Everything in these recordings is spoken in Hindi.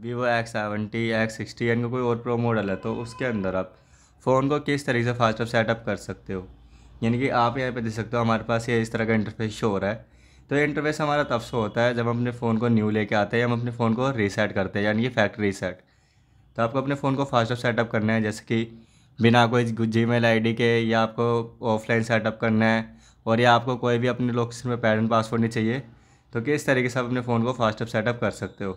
Vivo X seventy X sixty यानी कोई और प्रो मॉडल है तो उसके अंदर आप फ़ोन को किस तरीके से फास्ट आप सेटअप कर सकते हो यानी कि आप यहाँ पे देख सकते हो हमारे पास ये इस तरह का इंटरफेस शो हो रहा है तो इंटरफेस हमारा तब से होता है जब हम अपने फ़ोन को न्यू लेके आते हैं हम अपने फ़ोन को रीसेट करते हैं यानी कि फैक्ट्री रीसेट तो आपको अपने फ़ोन को फास्ट सेटअप करना है जैसे कि बिना कोई जी मेल के या आपको ऑफलाइन सेटअप करना है और या आपको कोई भी अपने लोकेशन पर पैटर्न पासवर्ड नहीं चाहिए तो किस तरीके से आप अपने फ़ोन को फास्ट सेटअप कर सकते हो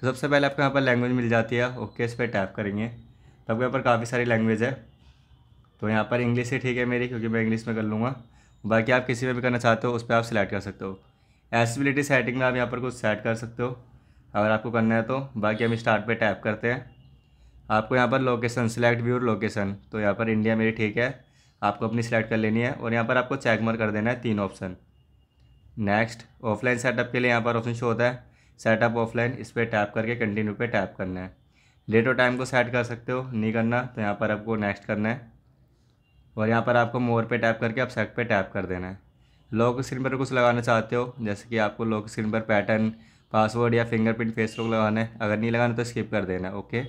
तो सबसे पहले आपको यहाँ पर लैंग्वेज मिल जाती है ओके इस पर टैप करेंगे तो आपके यहाँ पर काफ़ी सारी लैंग्वेज है तो यहाँ पर इंग्लिश ही ठीक है मेरी क्योंकि मैं इंग्लिश में कर लूँगा बाकी आप किसी में भी करना चाहते हो उस पर आप सिलेक्ट कर सकते हो एसिबिलिटी सेटिंग में आप यहाँ पर कुछ सेट कर सकते हो अगर आपको करना है तो बाकी हम स्टार्ट पर टैप करते हैं आपको यहाँ पर लोकेशन सिलेक्ट व्यूर लोकेशन तो यहाँ पर इंडिया मेरी ठीक है आपको अपनी सिलेक्ट कर लेनी है और यहाँ पर आपको चेक कर देना है तीन ऑप्शन नेक्स्ट ऑफलाइन सेटअप के लिए यहाँ पर ऑप्शन शो होता है सेटअप ऑफलाइन इस पर टैप करके कंटिन्यू पे टैप करना है डेट और टाइम को सेट कर सकते हो नहीं करना तो यहाँ पर आपको नेक्स्ट करना है और यहाँ पर आपको मोर पे टैप करके आप सेट पे टैप कर देना है लॉक स्क्रीन पर कुछ लगाना चाहते हो जैसे कि आपको लॉक स्क्रीन पर पैटर्न पासवर्ड या फिंगरप्रिंट फेस लॉक लगाना है अगर नहीं लगाना तो स्किप कर देना ओके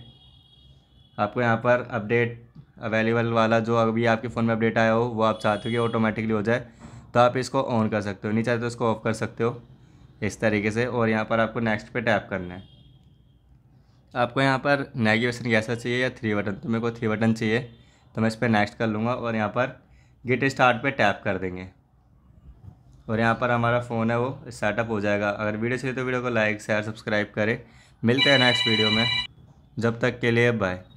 आपको यहाँ पर अपडेट अवेलेबल वाला जो अभी आपके फ़ोन में अपडेट आया हो वो आप चाहते हो कि ऑटोमेटिकली हो जाए तो आप इसको ऑन कर सकते हो नहीं चाहते तो इसको ऑफ कर सकते हो इस तरीके से और यहाँ पर आपको नेक्स्ट पे टैप करना है आपको यहाँ पर नेगेशन कैसा चाहिए या थ्री बटन तो मेरे को थ्री बटन चाहिए तो मैं इस पर नेक्स्ट कर लूँगा और यहाँ पर गेट स्टार्ट पे टैप कर देंगे और यहाँ पर हमारा फ़ोन है वो सेटअप हो जाएगा अगर वीडियो चाहिए तो वीडियो को लाइक शेयर सब्सक्राइब करें मिलते हैं नेक्स्ट वीडियो में जब तक के लिए बाय